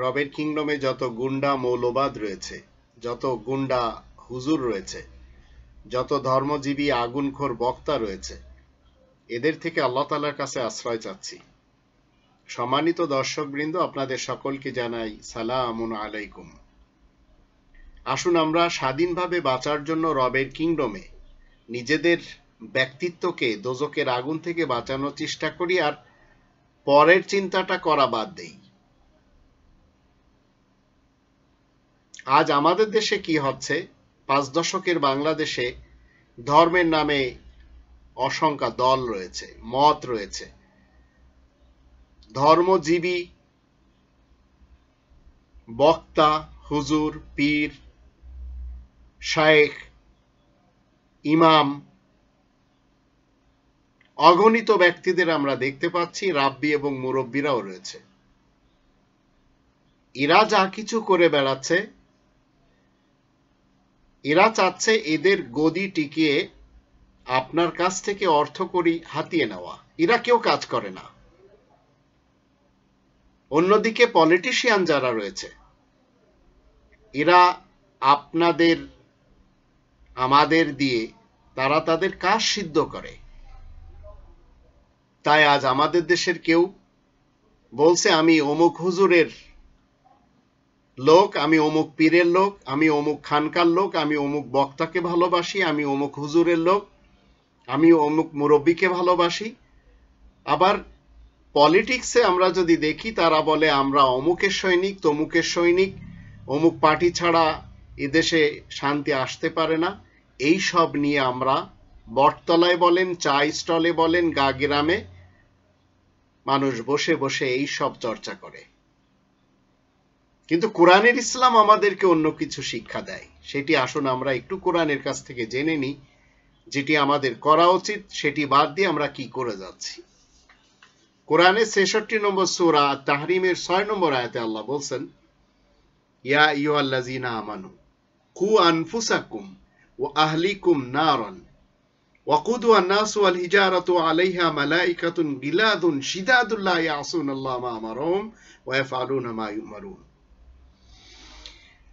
রবের কিংডমে যত গুন্ডা মৌলবাদ রয়েছে যত গুন্ডা হুজুর রয়েছে যত ধর্মজীবী আগুনখোর বক্তা রয়েছে এদের থেকে আল্লাহ তালার কাছে আশ্রয় চাচ্ছি সম্মানিত দর্শকবৃন্দ আপনাদের সকলকে জানাই সালাম আলাইকুম আসুন আমরা স্বাধীনভাবে বাঁচার জন্য রবের কিংডমে নিজেদের ব্যক্তিত্বকে দোজকের আগুন থেকে বাঁচানোর চেষ্টা করি আর পরের চিন্তাটা করা বাদ দেই আজ আমাদের দেশে কি হচ্ছে পাঁচ দশকের বাংলাদেশে ধর্মের নামে অসংখ্যা দল রয়েছে মত রয়েছে ধর্মজীবী বক্তা হুজুর পীর শায়েখ ইমাম অগণিত ব্যক্তিদের আমরা দেখতে পাচ্ছি রাব্বি এবং মুরব্বীরাও রয়েছে এরা যা কিছু করে বেড়াচ্ছে এরা চাচ্ছে এদের গদি টিকিয়ে আপনার কাছ থেকে অর্থ করি হাতিয়ে নেওয়া এরা কেউ কাজ করে না অন্যদিকে পলিটিশিয়ান যারা রয়েছে এরা আপনাদের আমাদের দিয়ে তারা তাদের কাজ সিদ্ধ করে তাই আজ আমাদের দেশের কেউ বলছে আমি অমুক হুজুরের লোক আমি অমুক পীরের লোক আমি অমুক খানকার লোক আমি অমুক বক্তাকে ভালোবাসি আমি অমুক হুজুরের লোক আমি অমুক মুরব্বীকে ভালোবাসি আবার পলিটিক্সে আমরা যদি দেখি তারা বলে আমরা অমুকের সৈনিক তমুকের সৈনিক অমুক পার্টি ছাড়া এদেশে শান্তি আসতে পারে না এই সব নিয়ে আমরা বটতলায় বলেন চা স্টলে বলেন গা গ্রামে মানুষ বসে বসে এই সব চর্চা করে কিন্তু কোরআনের ইসলাম আমাদেরকে অন্য কিছু শিক্ষা দেয় সেটি আসুন আমরা একটু কোরআনের কাছ থেকে জেনে নিই যেটি আমাদের করা উচিত সেটি বাদ দিয়ে আমরা কি করে যাচ্ছি কোরআনের ছেষট্টি নম্বর সোরা তাহরিমের ছয় নম্বর আয়তে আল্লাহ বলছেন ইয়া আমানু কু আনফুসাকুম ও আহলিকুম নারন وقودها الناس والحجارة عليها ملائكة غلاد شداد لا يعصون الله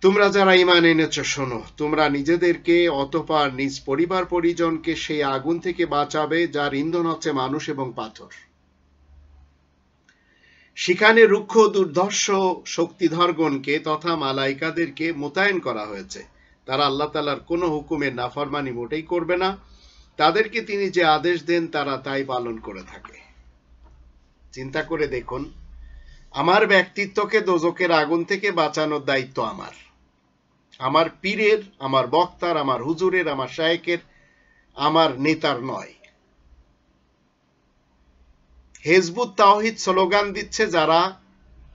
তোমরা যারা ইমান এনেছ শোনো তোমরা নিজেদেরকে অতপার নিজ পরিবার পরিজনকে সেই আগুন থেকে বাঁচাবে যার ইন্ধন হচ্ছে মানুষ এবং পাথর সেখানে রুক্ষ দুর্ধর্ষ শক্তিধরগণকে তথা মালাইকাদেরকে মোতায়েন করা হয়েছে তারা আল্লাহ তালার কোনো হুকুমের নাফরমানি মোটেই করবে না তাদেরকে তিনি যে আদেশ দেন তারা তাই পালন করে থাকে চিন্তা করে দেখুন আমার ব্যক্তিত্বকে দোজকের আগুন থেকে বাঁচানোর দায়িত্ব আমার আমার পীরের আমার বক্তার আমার হুজুরের আমার শায়কের আমার নেতার নয় হেজবুত তাওহিদ স্লোগান দিচ্ছে যারা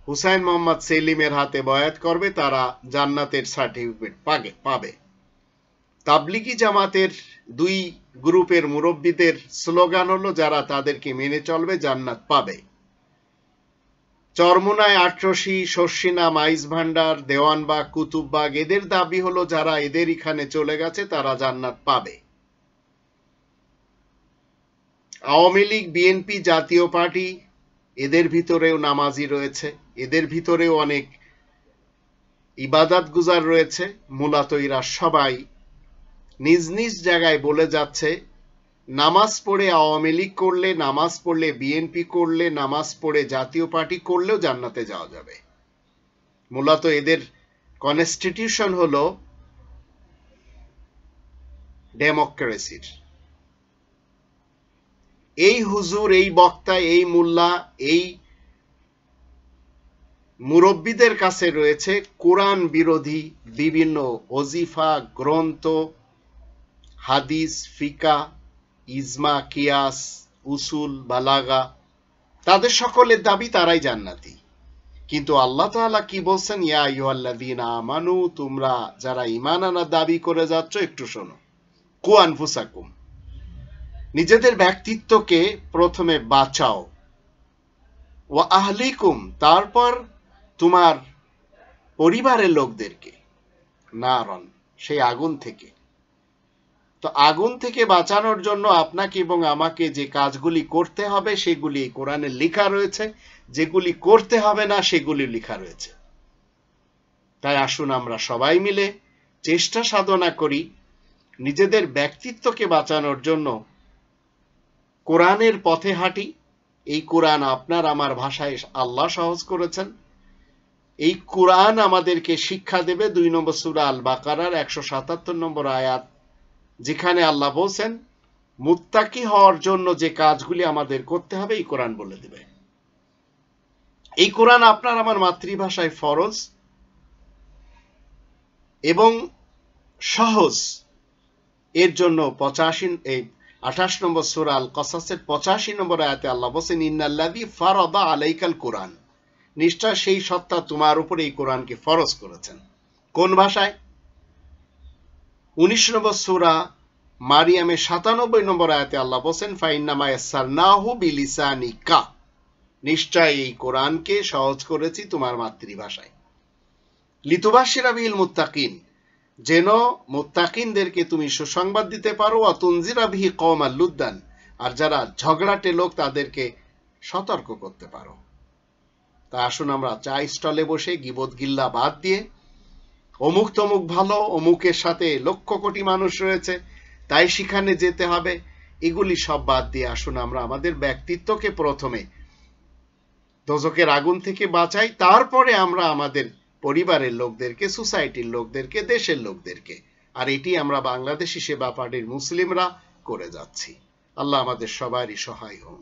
হুসাইন মোহাম্মদ সেলিমের হাতে বয়াত করবে তারা জান্নাতের সার্টিফিকেট পাবে পাবে তাবলিগি জামাতের দুই গ্রুপের মুরব্বীদের স্লোগান হলো যারা তাদেরকে মেনে চলবে জান্নাত পাবে চরমোনায় আটরসি শস্যিনা মাইস ভান্ডার দেওয়ানবাগ কুতুববাগ এদের দাবি হলো যারা এদের এখানে চলে গেছে তারা জান্নাত পাবে আওয়ামী লীগ বিএনপি জাতীয় পার্টি এদের ভিতরেও নামাজি রয়েছে এদের ভিতরেও অনেক ইবাদাত গুজার রয়েছে মূলত এরা সবাই নিজ নিজ জায়গায় বলে যাচ্ছে নামাজ পড়ে আওয়ামী লীগ করলে নামাজ পড়লে বিএনপি করলে নামাজ পড়ে জাতীয় পার্টি করলেও জান্নাতে যাওয়া যাবে মূলত এদের কনস্টিটিউশন হলো ডেমোক্রেসির এই হুজুর এই বক্তা এই মোল্লা এই মুরব্বীদের কাছে রয়েছে কোরআন বিরোধী বিভিন্ন অজিফা গ্রন্থ হাদিস ফিকা ইজমা কিয়াস উসুল বালাগা তাদের সকলের দাবি তারাই জান্নাতি কিন্তু আল্লাহ তালা কি বলছেন ইয়া দিন আমানু তোমরা যারা ইমান আনার দাবি করে যাচ্ছ একটু শোনো কুয়ান ফুসাকুম নিজেদের ব্যক্তিত্বকে প্রথমে বাঁচাও ও আহলিকুম তারপর তোমার পরিবারের লোকদেরকে না রন সেই আগুন থেকে তো আগুন থেকে বাঁচানোর জন্য আপনাকে এবং আমাকে যে কাজগুলি করতে হবে সেগুলি কোরআনে লেখা রয়েছে যেগুলি করতে হবে না সেগুলি লেখা রয়েছে তাই আসুন আমরা সবাই মিলে চেষ্টা সাধনা করি নিজেদের ব্যক্তিত্বকে বাঁচানোর জন্য কোরআনের পথে হাঁটি এই কোরআন আপনার আমার ভাষায় আল্লাহ সহজ করেছেন এই কোরআন আমাদেরকে শিক্ষা দেবে দুই নম্বর সুরা আল বাকার একশো সাতাত্তর নম্বর আয়াত যেখানে আল্লাহ বলছেন মুত্তাকি হওয়ার জন্য যে কাজগুলি আমাদের করতে হবে এই কোরআন বলে দেবে এই কোরআন আপনার আমার মাতৃভাষায় ফরজ এবং সহজ এর জন্য পঁচাশি এই আঠাশ নম্বর সুরা আল কসাসের পঁচাশি নম্বর আয়াতে আল্লাহ বলছেন ইন্নাল্লাদি ফারদা আলাইকাল কোরআন নিশ্চয় সেই সত্তা তোমার উপরে এই কোরআনকে ফরজ করেছেন কোন ভাষায় উনিশ নম্বর সুরা মারিয়ামের সাতানব্বই নম্বর আয়াতে আল্লাহ বলছেন ফাইন্নামা এসার নাহু বিলিসানিকা নিশ্চয় এই কোরআনকে সহজ করেছি তোমার মাতৃভাষায় লিতুবাসীরা বিল মুত্তাকিন যেন মোত্তাকিনদেরকে তুমি সুসংবাদ দিতে পারো অতঞ্জিরা বিহি কম আল্লুদ্দান আর যারা ঝগড়াটে লোক তাদেরকে সতর্ক করতে পারো তা আসুন আমরা চা স্টলে বসে গিবত গিল্লা বাদ দিয়ে অমুক তমুক ভালো অমুকের সাথে লক্ষ কোটি মানুষ রয়েছে তাই সেখানে যেতে হবে এগুলি সব বাদ দিয়ে আসুন আমরা আমাদের ব্যক্তিত্বকে প্রথমে দোজকের আগুন থেকে বাঁচাই তারপরে আমরা আমাদের পরিবারের লোকদেরকে সোসাইটির লোকদেরকে দেশের লোকদেরকে আর এটি আমরা বাংলাদেশি সেবা পার্টির মুসলিমরা করে যাচ্ছি আল্লাহ আমাদের সবারই সহায় হন